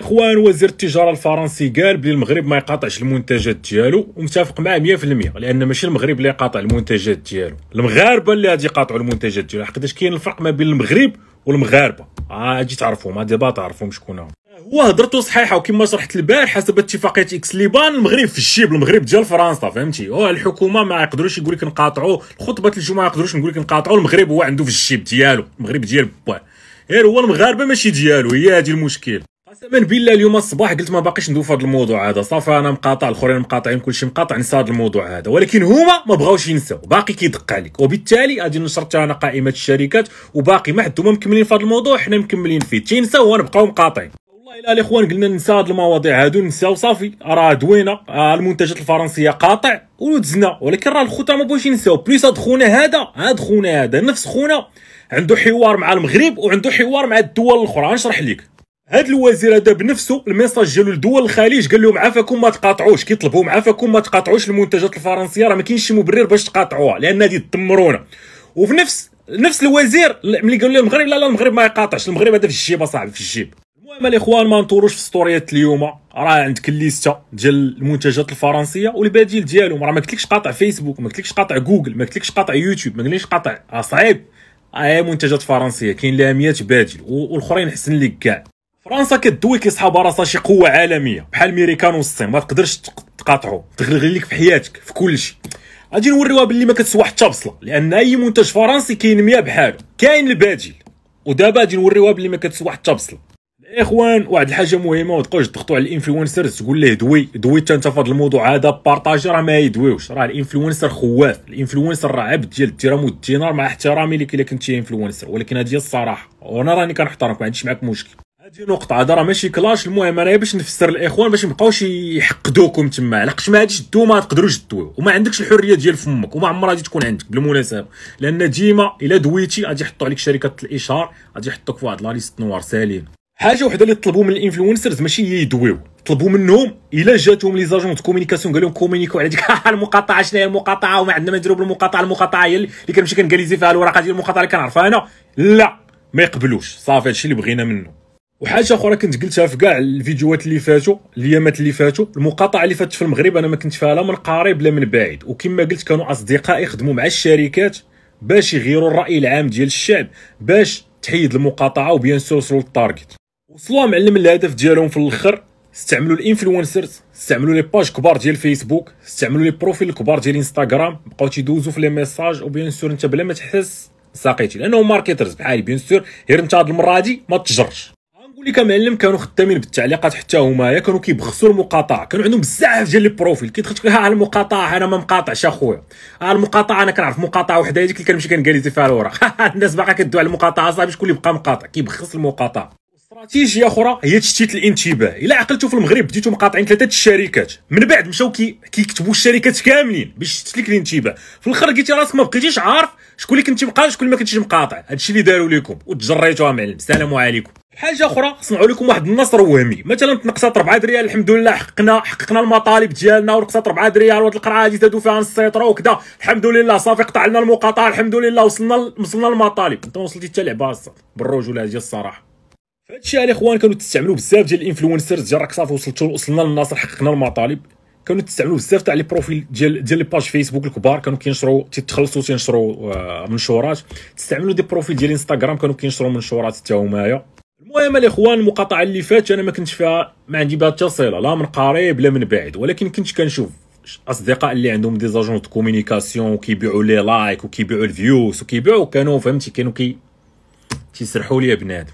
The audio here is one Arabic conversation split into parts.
اخوان وزير التجاره الفرنسي قال بلي المغرب ما يقاطعش المنتجات ديالو ومتفق معاه 100% لان ماشي المغرب اللي يقاطع المنتجات ديالو المغاربه اللي غادي يقاطعوا المنتجات ديالو حقاش كاين الفرق ما بين المغرب والمغاربه اجي آه تعرفهم هادي با تعرفهم شكون هو هضرته صحيحه وكما شرحت البارح حسب اتفاقيه اكس ليبان المغرب في الجيب المغرب ديال فرنسا فهمتي هو الحكومه ما يقدروش يقول لك نقاطعوا خطبه الجمعه ما يقدروش نقول لك نقاطعوا المغرب هو عنده في الجيب ديالو المغرب ديال بواه غير هو المغاربه ماشي ديالو هي هذه المشكل قسما بالله اليوم الصباح قلت ما باقيش ندوف في هذا الموضوع هذا صافي انا مقاطع الاخرين مقاطعين كلشي مقاطع نسى هذا الموضوع هذا ولكن هما ما بغاوش ينساو باقي كيدق عليك وبالتالي غادي نشرت انا قائمه الشركات وباقي ما حد هما مكملين في هذا الموضوع حنا مكملين فيه تينساو نبقاو مقاطعين والله الا الاخوان قلنا ننسى هاد المواضيع هادو ننساو صافي راه دوينا آه، المنتجات الفرنسيه قاطع ودزنا ولكن راه الخوتا ما بغاوش ينساو بليس هاد خونا هذا هاد خونا هذا نفس خونا عنده حوار مع المغرب وعنده حوار مع الدول الاخرى غنشرح لك هاد الوزير هذا بنفسه الميساج ديالو لدول الخليج قال لهم عافاكم ما تقاطعوش كيطلبوا عافاكم ما تقاطعوش المنتجات الفرنسيه راه ما كاينش شي مبرر باش تقاطعوها لان هادي تدمرونا وفي نفس نفس الوزير ملي لهم المغرب لا لا المغرب ما يقاطعش المغرب هذا في الجيب اصاحبي في الجيب المهم الاخوان ما نطوروش في ستوريات اليوم راه عندك الليسته ديال المنتجات الفرنسيه والبديل ديالهم راه ما قلتلكش قاطع فيسبوك ما قلتلكش قاطع جوجل ما قلتلكش قاطع يوتيوب ما قلتلكش قاطع آه، صعيب اي آه، منتجات فرنسيه كاين لها 100 بديل والاخرين حسن لك كاع فرنسا كدوي كيصحاب راسها شي قوه عالميه بحال ميريكان والصين ما تقدرش تقاطعو تغلغل لك في حياتك في كلشي غادي نوريوها باللي ما كتسوى حتى بصله لان اي منتج فرنسي 100 بحالو كاين البديل ودابا غادي نوريوها باللي ما كتسوى حتى بصله الاخوان واحد الحاجه مهمه ما تبقاوش تضغطوا على الانفلونسرز تقول ليه دوي دوي حتى انت في هذا الموضوع هذا بارطاجي راه ما يدويوش راه الانفلونسر خواف الانفلونسر راه عبد ديال الدرهم والدينار مع احترامي لك الا كنتي انفلونسر ولكن هذه الصراحه وانا راني كنحترمك ما عنديش معاك مشكل هذه نقطة هذا راه ماشي كلاش المهم انا باش نفسر الاخوان باش مابقاوش يحقدوكم تما علاش ما هادش دو ما تقدروش دو وما عندكش الحرية ديال فمك وما عمرها غادي تكون عندك بالمناسبة لان ديما الا دويتي غادي يحطوا عليك شركة الاشهار غادي يحطوك في واحد لا ليست نوار سالين حاجه وحده اللي طلبوا من الانفلونسرز ماشي هي يدويو طلبوا منهم الا جاتهم لي زاجون كومينيكاسيون قال لهم كومينيكو على ديك المقاطعه شنو هي المقاطعه وما عندنا ما نديرو بالمقاطعه المقاطعه هي اللي كنمشي كنكاليزي فيها الوراقة ديال المقاطعه اللي كنعرفها انا لا ما يقبلوش صافي هادشي اللي بغينا منه وحاجه اخرى كنت قلتها في كاع الفيديوهات اللي فاتوا اليامات اللي فاتوا المقاطعه اللي فاتت في المغرب انا ما كنت فيها لا من قريب لا من بعيد وكما قلت كانوا اصدقائي يخدموا مع الشركات باش يغيروا الراي العام ديال الشعب باش تحيد المقاطعه وبيان سور وصلوا للتارجت وصلوا معلم الهدف ديالهم في الاخر استعملوا الانفلونسرز استعملوا لي باج كبار ديال فيسبوك استعملوا لي بروفيل الكبار ديال انستغرام بقاو تيدوزوا في لي ميساج وبيان سور انت بلا ما تحس ساقيتي لانه ماركترز بحالي بيان سور غير انت هاد المره هادي ما تجرش اللي كمعلم كانوا خدامين بالتعليقات حتى يا كانوا كيبخسوا المقاطعه كانوا عندهم بزاف ديال لي بروفيل كيدخل تقول ها المقاطعه انا ما مقاطعش اخويا ها المقاطعه انا كنعرف مقاطعه وحده هذيك اللي كنمشي كنقاليزي فيها الوراق الناس باقا كدوي على المقاطعه صاحبي شكون اللي بقى مقاطع كيبخس المقاطعه استراتيجيه اخرى هي تشتيت الانتباه الا عقلتوا في المغرب بديتوا مقاطعين ثلاثه الشركات من بعد مشاو كيكتبوا الشركات كاملين باش تشتت لك الانتباه في الاخر لقيتي راسك ما بقيتيش عارف شكون اللي كنتي مقاطع شكون اللي ما كنتيش مقاطع هادشي اللي داروا لكم وتجريتوها معلم السلام عليكم حاجه اخرى صنعوا لكم واحد النصر وهمي مثلا تنقصات 4 ريال الحمد لله حققنا حققنا المطالب ديالنا ونقصات 4 ريال وهاد القرعه هادي زادوا فيها السيطره وكذا الحمد لله صافي قطعنا المقاطعه الحمد لله وصلنا وصلنا المطالب انت وصلتي حتى لعبه بالرجوله ديال الصراحه فهادشي الاخوان كانوا تستعملوا بزاف ديال الانفلونسرز ديال راك صافي وصلتوا وصلنا للناصر حققنا المطالب كانوا تستعملوا بزاف تاع لي بروفيل ديال ديال لي باج فيسبوك الكبار كانوا كينشروا تيتخلصوا تينشروا آه، منشورات تستعملوا دي بروفيل ديال انستغرام كانوا كينشروا منشورات حتى همايا المهم الاخوان المقاطعه اللي فات انا ما كنتش فيها ما عندي بها تصيله لا من قريب لا من بعيد ولكن كنت كنشوف اصدقاء اللي عندهم دي زاجون دو كومونيكاسيون وكيبيعوا لي لايك وكيبيعوا الفيوز وكيبيعوا كانوا فهمتي كانوا كي تيسرحوا لي بنادم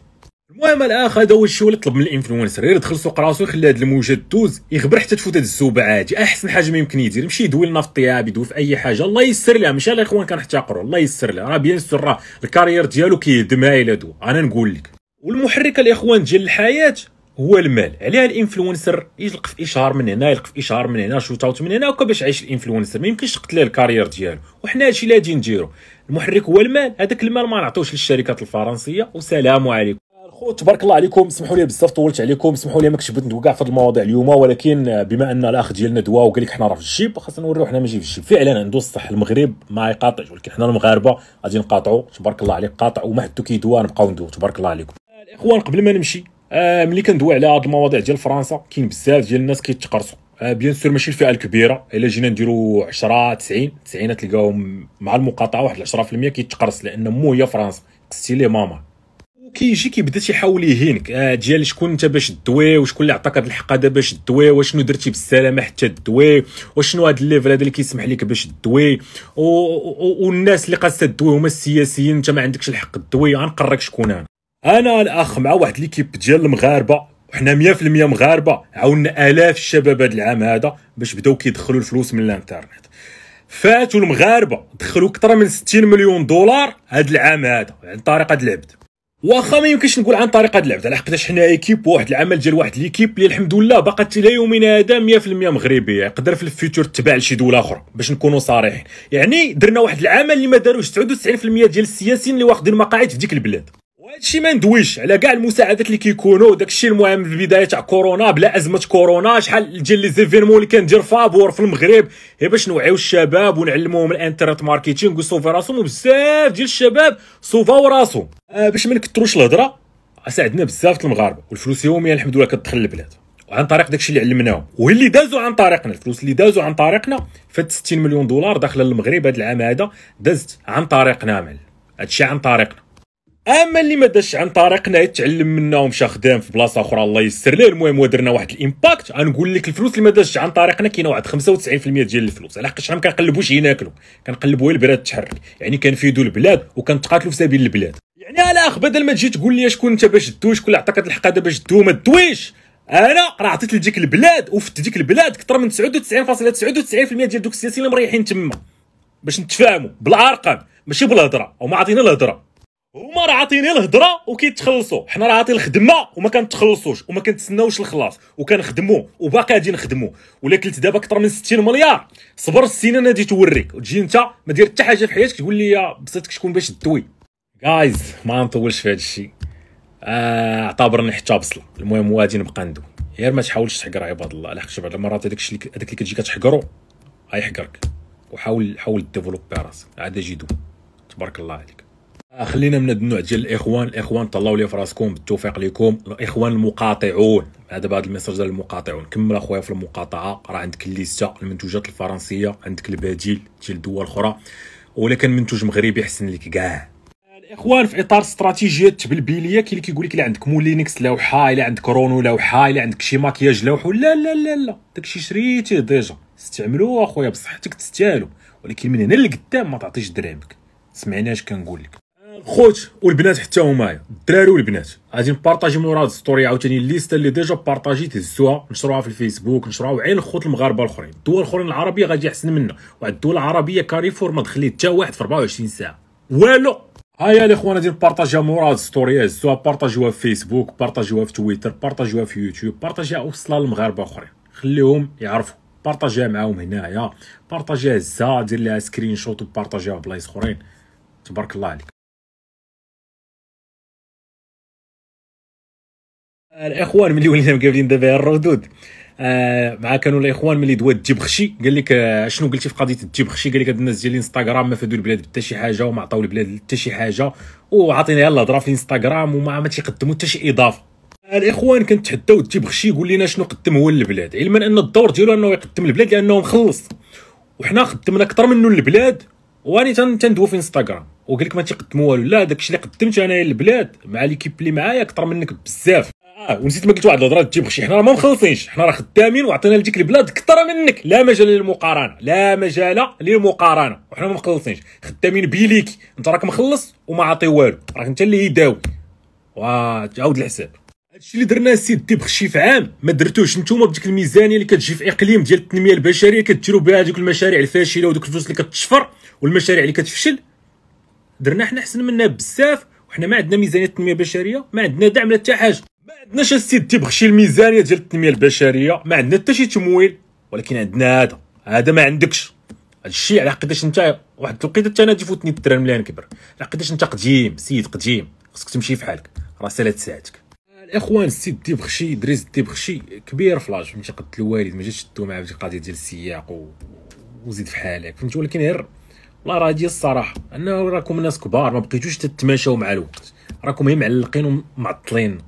المهم الاخ هذا هو الشيء اللي طلب من الانفلونسر غير يدخل سوق راسو يخلي هاد الموجه دوز يغبر حتى تفوت هاد الزوبه عادي احسن حاجه ما يمكن يدير يمشي يدوي لنا في الطياب يدوي في اي حاجه الله يسر له ماشي الاخوان كنحتقروا الله يسر له راه بيان سور راه الكارير ديالو كيدمها الى دو انا نقول لك والمحرك الاخوان ديال الحياه هو المال عليها الانفلونسر يلقى في اشهار من هنا يلقى في اشهار من هنا شوت اوت من هنا هكا باش عايش الانفلونسر ما يمكنش تقتل الكارير ديالو وحنا هادشي اللي غادي نديرو المحرك هو المال هذاك المال ما نعطيوش للشركات الفرنسيه وسلام عليكم خو تبارك الله عليكم سمحوا لي بزاف طولت عليكم سمحوا لي ما كتبت كاع في المواضيع اليوم ولكن بما ان الاخ ديالنا دوا وقال لك حنا راه في الجيب خاصنا نوريو حنا ماشي في الجيب فعلا عنده الصح المغرب ما يقاطعش ولكن حنا المغاربه غادي نقاطعوا تبارك الله عليك قاطع وما حدو كيدوا نبقاو ندوا تبارك الله عليكم الاخوان قبل ما نمشي آه ملي كندوي على هاد المواضيع ديال فرنسا كاين بزاف ديال الناس كيتقرصوا آه بيان سور ماشي الفئه الكبيره الا جينا نديرو 10 90 90 تلقاهم مع المقاطعه واحد 10% كيتقرص لان مو هي فرنسا قصتي ليه ماما كيجي كيبدا تيحاول يهينك آه ديال شكون انت باش دوي وشكون اللي عطاك الحق هذا باش دوي وشنو درتي بالسلامه حتى دوي وشنو هاد الليفل هذا اللي كيسمح لك باش دوي والناس اللي قاصه دوي هما السياسيين انت ما عندكش الحق دوي غنقرك شكون انا انا الاخ مع واحد ليكيب ديال المغاربه وحنا 100% مغاربه عاونا الاف الشباب هذا العام هذا باش بداو كيدخلوا الفلوس من الانترنت فاتوا المغاربه دخلوا اكثر من 60 مليون دولار هذا العام هذا عن طريق هذا العبد واخا ما يمكنش نقول عن طريقه اللعب على حقاش حنا ايكيب واحد العمل ديال واحد ليكيب اللي الحمد لله باقات حتى يومنا هذا 100% مغربيه يقدر في الفيوتشر تباع لشي دوله اخرى باش نكونوا صريحين يعني درنا واحد العمل اللي ما داروش 99% ديال السياسيين اللي واخدين مقاعد في ديك البلاد وهادشي ما ندويش على كاع المساعدات اللي كيكونوا داكشي المهم في البدايه تاع كورونا بلا ازمه كورونا شحال ديال لي زيفينمون اللي كندير فابور في المغرب هي إيه باش نوعيو الشباب ونعلموهم الانترنت ماركتينغ ويصوفي راسهم وبزاف ديال الشباب صوفاو راسهم آه باش ما نكثروش الهضره ساعدنا بزاف المغاربه والفلوس يوميا الحمد لله كتدخل للبلاد وعن طريق داكشي اللي علمناهم وهي اللي دازوا عن طريقنا الفلوس اللي دازوا عن طريقنا فات 60 مليون دولار داخله للمغرب هذا العام هذا دازت عن طريقنا معلم هادشي عن طريقنا اما اللي ما داش عن طريقنا يتعلم منا ومشى خدام في بلاصه اخرى الله يسر ليه المهم درنا واحد الامباكت غنقول لك الفلوس اللي ما داش عن طريقنا كاينه واحد 95% ديال الفلوس على حقاش ما كنقلبوش ناكلو كنقلبو غير البلاد تحرك يعني كنفيدو البلاد وكنتقاتلو في سبيل البلاد يعني على اخ بدل ما تجي تقول لي شكون انت باش دوش شكون عطاك الحق هذا باش دو ما دويش انا راه عطيت لديك البلاد وفت ديك البلاد اكثر من 99.99% ديال دوك السياسيين اللي مريحين تما باش نتفاهموا بالارقام ماشي بالهضره وما عطينا الهضره هما راه عاطيني الهضره وكيتخلصوا حنا راه عاطي الخدمه وما كنتخلصوش وما كنتسناوش الخلاص وكنخدموا وباقي غادي نخدموا ولا كلت دابا اكثر من 60 مليار صبر السنين غادي توريك وتجي انت ما دير حتى حاجه في حياتك تقول لي بصيتك شكون باش دوي جايز ما نطولش في هذا الشيء آه، اعتبرني حتى بصله المهم هو غادي نبقى ندوي غير ما تحاولش تحقر عباد الله لحقاش بعض المرات هذاك الشيء هذاك اللي كتجي كتحقرو غيحقرك وحاول حاول ديفلوبي راسك عاد دو تبارك الله عليك آه، خلينا من هذا النوع ديال الاخوان الاخوان طلعوا لي في راسكم بالتوفيق لكم الاخوان المقاطعون هذا بعد الميساج ديال المقاطعون كمل اخويا في المقاطعه راه عندك الليسته المنتوجات الفرنسيه عندك البديل ديال دول اخرى ولكن منتوج مغربي احسن لك كاع الاخوان في اطار استراتيجيه التبلبيليه كاين اللي كيقول لك الا عندك مولينكس لوحه الا عندك رونو لوحه الا عندك شي ماكياج لوح لا لا لا لا داكشي شريتيه ديجا استعملوه اخويا بصحتك تستاهلو ولكن من هنا لقدام ما تعطيش درهمك سمعناش كنقول لك خوت والبنات حتى همايا الدراري والبنات غادي نبارطاجي من ورا هاد ستوري عاوتاني الليسته اللي ديجا بارطاجيت هزوها نشروها في الفيسبوك نشروها وعين الخوت المغاربه الاخرين الدول الاخرين العربيه غادي احسن منا وعاد الدول العربيه كاريفور ما دخلت حتى واحد في 24 ساعه والو هيا الاخوان غادي نبارطاجيها من ورا هاد ستوري هزوها بارطاجيوها في فيسبوك بارطاجيوها في تويتر بارطاجيوها في يوتيوب بارطاجيها وصلها للمغاربه الاخرين خليهم يعرفوا بارطاجيها معاهم هنايا بارطاجيها هزها دير لها سكرين شوت وبارطاجيها في بلايص اخرين تبارك الله عليك الاخوان ملي ولينا مقابلين دابا الردود آه، مع كانوا الاخوان ملي دوا تجيب خشي قال لك آه، شنو قلتي في قضيه تجيب خشي قال لك هاد الناس ديال الانستغرام ما فادوا البلاد حتى شي حاجه وما عطاو البلاد حتى شي حاجه وعطينا يلا الهضره في الانستغرام وما ما تيقدموا حتى شي اضافه الاخوان تحداو تجيب خشي يقول لنا شنو قدم هو للبلاد علما ان الدور ديالو انه يقدم البلاد لانه مخلص وحنا خدمنا اكثر منه للبلاد واني تندوي في انستغرام وقال لك ما تيقدموا والو لا داكشي اللي قدمت انا للبلاد مع ليكيب اللي معايا اكثر منك بزاف اه ونسيت ما قلت واحد الهضره تجيب خشي حنا راه ما مخلصينش حنا راه خدامين وعطينا لديك البلاد كثر منك لا مجال للمقارنه لا مجال للمقارنه وحنا ما مخلصينش خدامين بيليك انت راك مخلص وما عاطي والو راك انت اللي يداوي وعاود الحساب هادشي اللي درناه السيد خشي في عام ما درتوش نتوما بديك الميزانيه اللي كتجي في اقليم ديال التنميه البشريه كديروا بها دوك المشاريع الفاشله ودوك الفلوس اللي كتشفر والمشاريع اللي كتفشل درنا حنا احسن منها بزاف وحنا ما عندنا ميزانيه التنميه البشريه ما عندنا دعم لا حتى حاجه عندناش السيد بخشي الميزانيه ديال التنميه البشريه ما عندنا حتى شي تمويل ولكن عندنا هذا هذا ما عندكش هذا الشيء على قداش انت واحد الوقيته حتى انا تفوتني الدرا ملي نكبر على قداش انت قديم سيد قديم خصك تمشي في حالك راه سالات ساعتك الاخوان السيد الدبخشي دريس الدبخشي كبير في لاج فهمتي قد الوالد ما جاش شدو معاه في القضيه ديال السياق و... وزيد في حالك فهمتي ولكن غير والله راه هادي الصراحه انه راكم ناس كبار ما بقيتوش تتماشاو مع الوقت راكم غير معلقين ومعطلين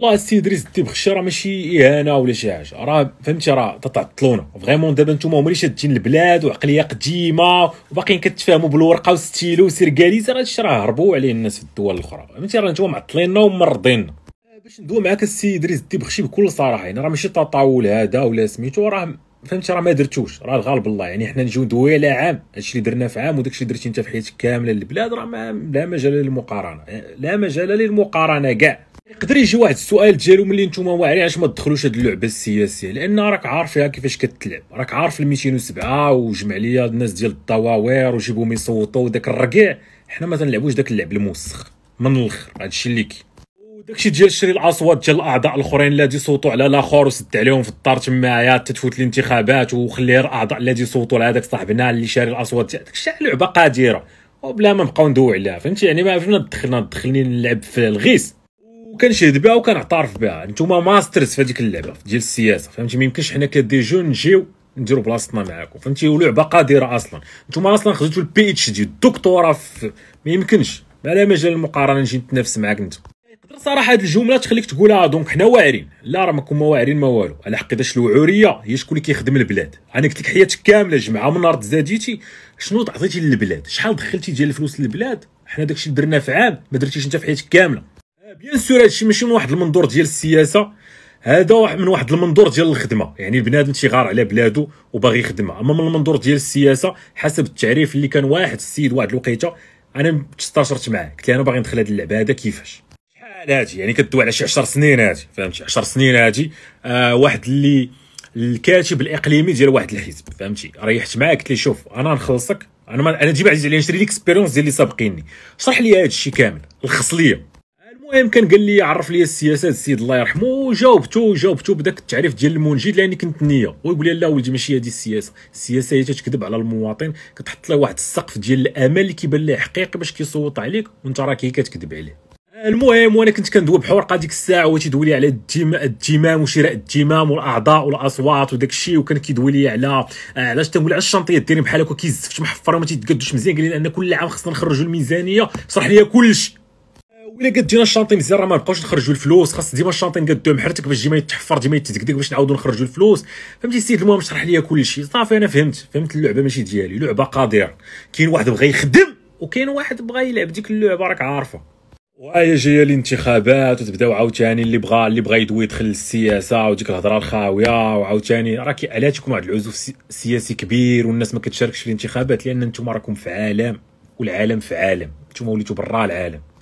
والله السي ادريس بخشي راه ماشي اهانه ولا شي حاجه راه فهمتي راه تتعطلونا فريمون دابا نتوما هما اللي شادين البلاد وعقليه قديمه وباقيين كتفاهموا بالورقه والستيلو وسيركاليز راه هادشي راه هربوا عليه الناس في الدول الاخرى فهمتي راه نتوما معطليننا ومرضينا باش ندوي معاك السي ادريس بخشي بكل صراحه يعني راه ماشي تطاول هذا ولا سميتو راه فهمتي راه ما درتوش راه الغالب الله يعني حنا نجيو ندوي على عام هادشي اللي درناه في عام وداكشي اللي درتي انت في حياتك كامله للبلاد راه ما لا مجال للمقارنه لا مجال للمقارنه كاع يقدر يجي واحد السؤال ديالو ملي نتوما واعرين علاش ما تدخلوش هاد اللعبه السياسيه لان راك عارف فيها كيفاش كتلعب راك عارف ال 207 وجمع ليا الناس ديال الدواوير وجيبهم يصوتوا وداك الركيع حنا ما تنلعبوش داك اللعب الموسخ من الاخر هادشي اللي كي داكشي ديال شري الاصوات ديال الاعضاء الاخرين اللي يصوتوا على الاخر وسد عليهم في الدار تمايا تتفوت الانتخابات وخلي الاعضاء اللي يصوتوا على داك صاحبنا اللي شاري الاصوات داكشي لعبه قادره وبلا ما نبقاو ندوي عليها فهمتي يعني ما فهمنا دخلنا دخلني نلعب في الغيس وكنشهد بها وكنعترف بها نتوما ماسترز في هذيك اللعبه ديال السياسه فهمتي ما يمكنش حنا كدي جون نجيو نديرو بلاصتنا معاكم فهمتي ولعبه قادره اصلا نتوما اصلا خديتو البي اتش دي الدكتوراه في ما يمكنش لا مجال المقارنه نجي نتنافس معاك انت يقدر صراحه هذه الجمله تخليك تقولها دونك حنا واعرين لا راه ماكم واعرين ما والو على داش الوعوريه هي شكون اللي كيخدم البلاد انا قلت لك حياتك كامله جمعه من نهار زاديتي شنو عطيتي للبلاد شحال دخلتي ديال الفلوس للبلاد حنا داكشي اللي درناه في عام ما درتيش انت في حياتك كامله بيان سور هادشي ماشي من واحد المنظور ديال السياسه هذا واحد من واحد المنظور ديال الخدمه يعني بنادم تيغار على بلادو وباغي يخدمها اما من المنظور ديال السياسه حسب التعريف اللي كان واحد السيد واحد الوقيته انا تستاشرت معاه قلت له انا باغي ندخل هاد اللعبه هذا كيفاش شحال هادي يعني كدوي على شي 10 سنين هادي فهمتي 10 سنين هادي آه واحد اللي الكاتب الاقليمي ديال واحد الحزب فهمتي ريحت معاه قلت له شوف انا نخلصك انا ما انا ديما عزيز عليا نشري ليكسبيريونس ديال اللي سابقيني شرح لي هادشي كامل لخص ليا المهم كان قال لي عرف لي السياسات السيد الله يرحمه وجاوبته جاوبته بداك التعريف ديال المنجد لاني كنت نيه ويقول لي لا ولدي ماشي هذه السياسه السياسه هي تتكذب على المواطن كتحط له واحد السقف ديال الامل اللي كيبان ليه حقيقي باش كيصوت عليك وانت راك هي كتكذب عليه المهم وانا كنت كندوي بحورقه ديك الساعه هو تيدوي لي على الدم الدمام وشراء الدمام والاعضاء والاصوات وداك الشيء وكان كيدوي لي على آه، علاش تنقول على الشنطيات ديري بحال هكا كيزفت محفره وما تيتقدوش مزيان قال لي لان كل عام خصنا نخرجوا الميزانيه شرح لي كلشي الا كدينا الشانطي مزيان راه ما بقاوش نخرجوا الفلوس خاص ديما الشانطي نقدو محرتك باش ديما يتحفر ديما يتزكدك باش نعاودو نخرجوا الفلوس فهمتي السيد المهم شرح ليا شيء صافي انا فهمت فهمت اللعبه ماشي ديالي لعبه قادره كاين واحد بغى يخدم وكاين واحد بغى يلعب ديك اللعبه راك عارفه وايا جايه الانتخابات وتبداو عاوتاني اللي بغى اللي بغى يدوي يدخل للسياسه وديك الهضره الخاويه وعاوتاني علاش يكون واحد العزوف سياسي كبير والناس ما كتشاركش في الانتخابات لان انتم راكم في عالم والعالم في عالم انتم وليتوا برا العالم